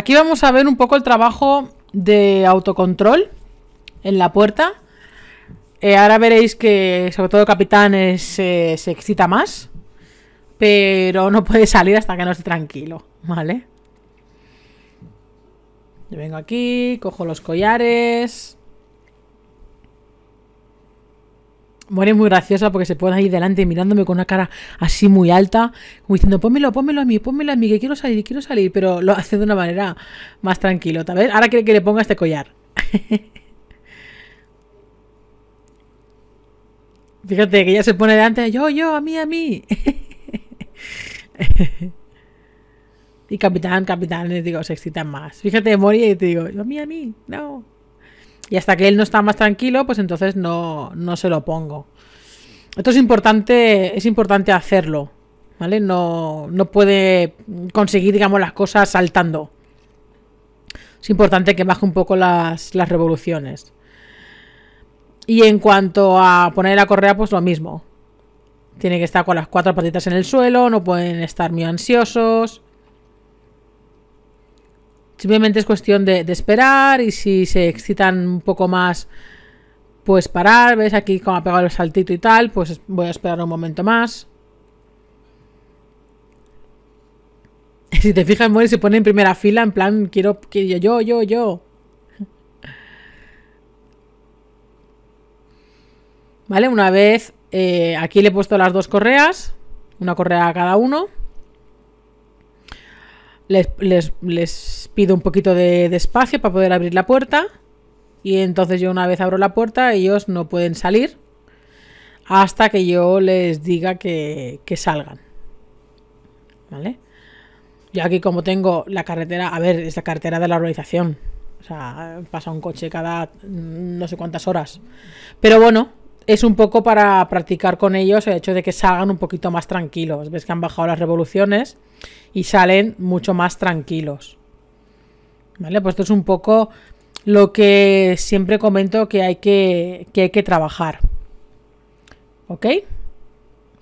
Aquí vamos a ver un poco el trabajo de autocontrol en la puerta. Eh, ahora veréis que sobre todo Capitán eh, se excita más, pero no puede salir hasta que no esté tranquilo, ¿vale? Yo vengo aquí, cojo los collares... Mori es muy graciosa porque se pone ahí delante mirándome con una cara así muy alta, como diciendo, pónmelo, pónmelo a mí, pónmelo a mí, que quiero salir, quiero salir, pero lo hace de una manera más tranquilo, vez. Ahora quiere que le ponga este collar. Fíjate que ya se pone delante, yo, yo, a mí, a mí. y capitán, capitán, les digo, se excitan más. Fíjate, Mori, y te digo, a mí, a mí, no. Y hasta que él no está más tranquilo, pues entonces no, se lo pongo. Esto es importante, es importante hacerlo, ¿vale? No, no puede conseguir, digamos, las cosas saltando. Es importante que baje un poco las, las revoluciones. Y en cuanto a poner la correa, pues lo mismo. Tiene que estar con las cuatro patitas en el suelo, no pueden estar muy ansiosos. Simplemente es cuestión de, esperar y si se excitan un poco más, pues parar. ¿Ves? Aquí como ha pegado el saltito y tal, pues voy a esperar un momento más. Si te fijas, y se pone en primera fila, en plan, quiero, quiero yo, yo, yo. Vale, una vez eh, aquí le he puesto las dos correas, una correa a cada uno. Les, pido un poquito de, espacio para poder abrir la puerta. Y entonces yo una vez abro la puerta, ellos no pueden salir hasta que yo les diga que, salgan. ¿Vale? Yo aquí como tengo la carretera, a ver, es la carretera de la organización O sea, pasa un coche cada mm, no sé cuántas horas. Pero bueno, es un poco para practicar con ellos el hecho de que salgan un poquito más tranquilos. Ves que han bajado las revoluciones y salen mucho más tranquilos. ¿Vale? Pues esto es un poco lo que siempre comento que hay que, hay que trabajar. ¿Ok?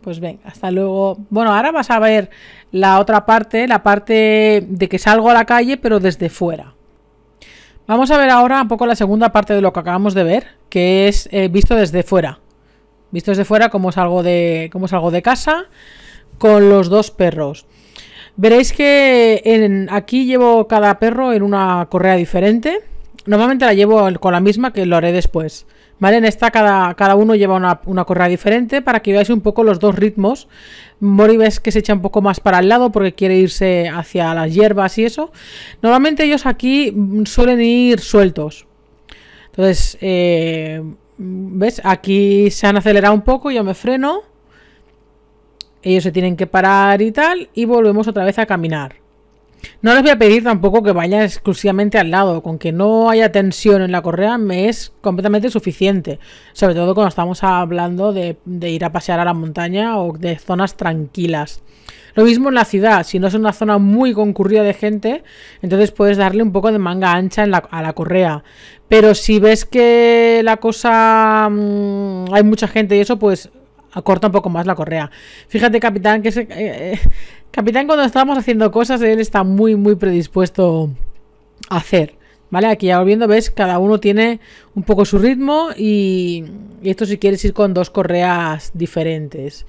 Pues venga, hasta luego. Bueno, ahora vas a ver la otra parte, la parte de que salgo a la calle, pero desde fuera. Vamos a ver ahora un poco la segunda parte de lo que acabamos de ver, que es eh, visto desde fuera. Visto desde fuera, como salgo de, cómo salgo de casa con los dos perros. Veréis que aquí llevo cada perro en una correa diferente. Normalmente la llevo con la misma que lo haré después. ¿Vale? En esta cada, cada uno lleva una, correa diferente para que veáis un poco los dos ritmos. Mori ves que se echa un poco más para el lado porque quiere irse hacia las hierbas y eso. Normalmente ellos aquí mm, suelen ir sueltos. Entonces, eh, ¿ves? Aquí se han acelerado un poco, yo me freno. Ellos se tienen que parar y tal. Y volvemos otra vez a caminar. No les voy a pedir tampoco que vayan exclusivamente al lado. Con que no haya tensión en la correa me es completamente suficiente. Sobre todo cuando estamos hablando de, ir a pasear a la montaña o de zonas tranquilas. Lo mismo en la ciudad, si no es una zona muy concurrida de gente, entonces puedes darle un poco de manga ancha a la correa. Pero si ves que la cosa mm, hay mucha gente y eso, pues corta un poco más la correa. Fíjate, capitán, que se. Eh, eh, capitán cuando estábamos haciendo cosas, él está muy, muy predispuesto a hacer. ¿Vale? Aquí ya volviendo, ves, cada uno tiene un poco su ritmo y, y esto si quieres ir con dos correas diferentes.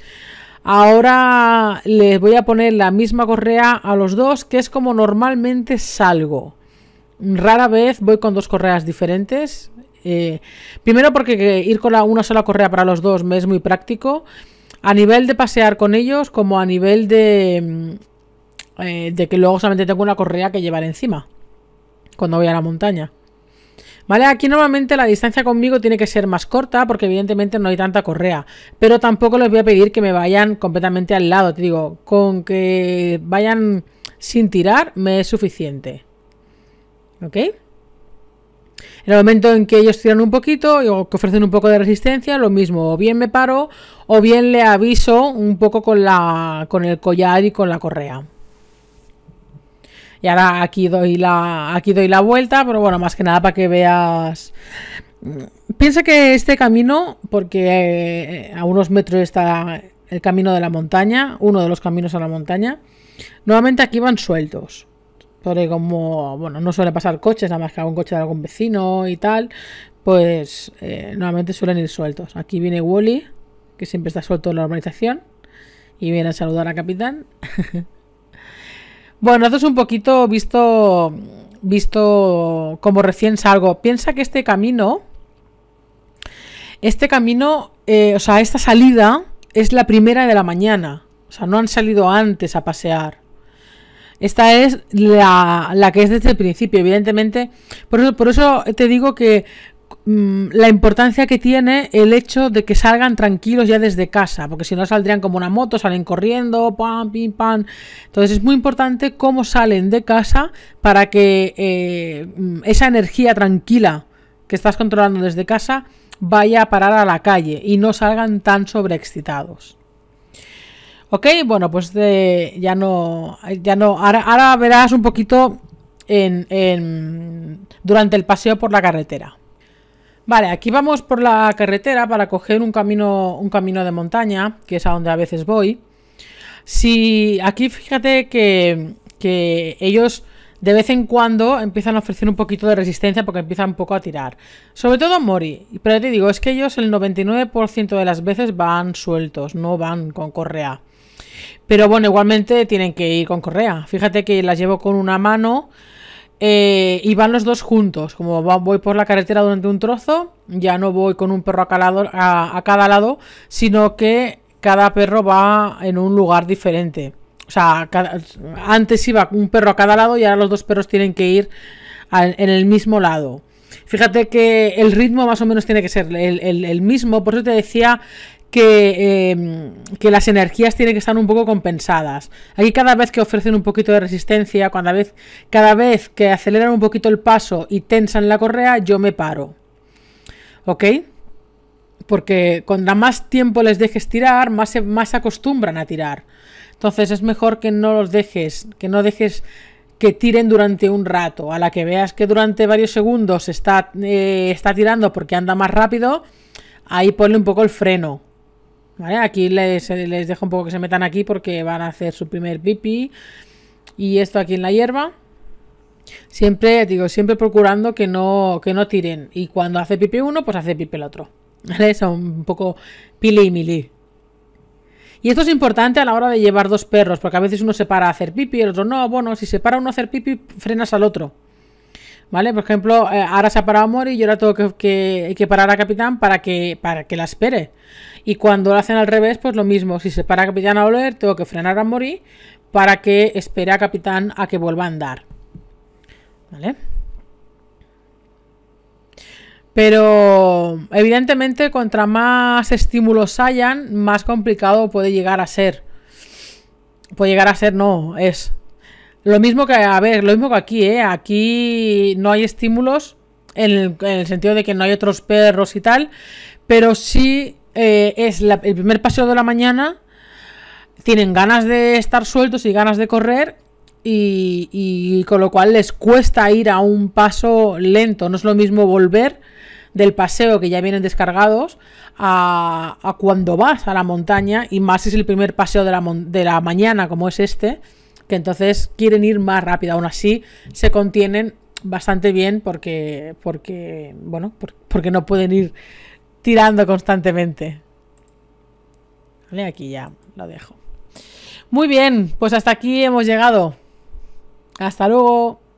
Ahora les voy a poner la misma correa a los dos, que es como normalmente salgo. Rara vez voy con dos correas diferentes, eh, primero porque ir con una sola correa para los dos me es muy práctico. A nivel de pasear con ellos, como a nivel de, mm, eh, de que luego solamente tengo una correa que llevar encima cuando voy a la montaña. ¿Vale? Aquí normalmente la distancia conmigo tiene que ser más corta porque evidentemente no hay tanta correa. Pero tampoco les voy a pedir que me vayan completamente al lado. Te digo, con que vayan sin tirar me es suficiente. ¿Ok? En el momento en que ellos tiran un poquito o que ofrecen un poco de resistencia, lo mismo, o bien me paro o bien le aviso un poco con, el collar y con la correa. Y ahora aquí doy la aquí doy la vuelta, pero bueno, más que nada para que veas Piensa que este camino, porque eh, a unos metros está el camino de la montaña, uno de los caminos a la montaña, nuevamente aquí van sueltos. Porque como, bueno, no suele pasar coches, nada más que algún coche de algún vecino y tal, pues eh, normalmente suelen ir sueltos. Aquí viene Wally, que siempre está suelto en la urbanización, y viene a saludar al Capitán. bueno, esto es un poquito visto, visto como recién salgo. Piensa que este camino, este camino, eh, o sea, esta salida es la primera de la mañana. O sea, no han salido antes a pasear. Esta es la, que es desde el principio, evidentemente. Por eso, te digo que mm, la importancia que tiene el hecho de que salgan tranquilos ya desde casa, porque si no saldrían como una moto, salen corriendo, pam, pim, pam. Entonces es muy importante cómo salen de casa para que eh, esa energía tranquila que estás controlando desde casa vaya a parar a la calle y no salgan tan sobreexcitados. Ok, bueno, pues ya no... Ya no ahora, verás un poquito durante el paseo por la carretera. Vale, aquí vamos por la carretera para coger un camino, un camino de montaña, que es a donde a veces voy. Si aquí fíjate que, que ellos de vez en cuando empiezan a ofrecer un poquito de resistencia porque empiezan un poco a tirar. Sobre todo Mori, pero te digo, es que ellos el 99% de las veces van sueltos, no van con correa. Pero bueno, igualmente tienen que ir con correa. Fíjate que las llevo con una mano eh, y van los dos juntos. Como voy por la carretera durante un trozo, ya no voy con un perro a, cada lado, sino que cada perro va en un lugar diferente. O sea, antes iba un perro a cada lado y ahora los dos perros tienen que ir en el mismo lado. Fíjate que el ritmo más o menos tiene que ser el, el mismo, por eso te decía Em, que, las energías tienen que estar un poco compensadas. Aquí cada vez que ofrecen un poquito de resistencia, cada vez, que aceleran un poquito el paso y tensan la correa, yo me paro. ¿Ok? Porque cuando más tiempo les dejes tirar, más se, acostumbran a tirar. Entonces es mejor que no los dejes, que no dejes que tiren durante un rato. A la que veas que durante varios segundos está, eh, está tirando porque anda más rápido, ahí ponle un poco el freno Aquí les, les dejo un poco que se metan aquí porque van a hacer su primer pipí Y esto aquí en la hierba. Siempre, digo, siempre procurando que no, que no tiren. Y cuando hace pipi uno, pues hace pipi el otro. ¿Vale? Son un poco pili y mili. Y esto es importante a la hora de llevar dos perros, porque a veces uno se para a hacer pipi, el otro no. Bueno, si se para uno a hacer pipi, frenas al otro. ¿Vale? Por ejemplo, eh, ahora se ha parado Mori y ahora tengo que, que, parar a Capitán para que, para que la espere. Y cuando lo hacen al revés, pues lo mismo. Si se para Capitán a volver, tengo que frenar a Mori para que espere a Capitán a que vuelva a andar. Pero evidentemente contra más estímulos hayan, más complicado puede llegar a ser. Puede llegar a ser, no, es. Lo mismo que, a ver, lo mismo que aquí, ¿eh? Aquí no hay estímulos en el, sentido de que no hay otros perros y tal, pero sí eh, es el primer paseo de la mañana, tienen ganas de estar sueltos y ganas de correr y, con lo cual les cuesta ir a un paso lento. No es lo mismo volver del paseo que ya vienen descargados a, a cuando vas a la montaña y más es el primer paseo de de la mañana como es este que entonces quieren ir más rápido. Aún así, se contienen bastante bien porque, porque bueno, porque no pueden ir tirando constantemente. aquí ya lo dejo. Muy bien, pues hasta aquí hemos llegado. Hasta luego.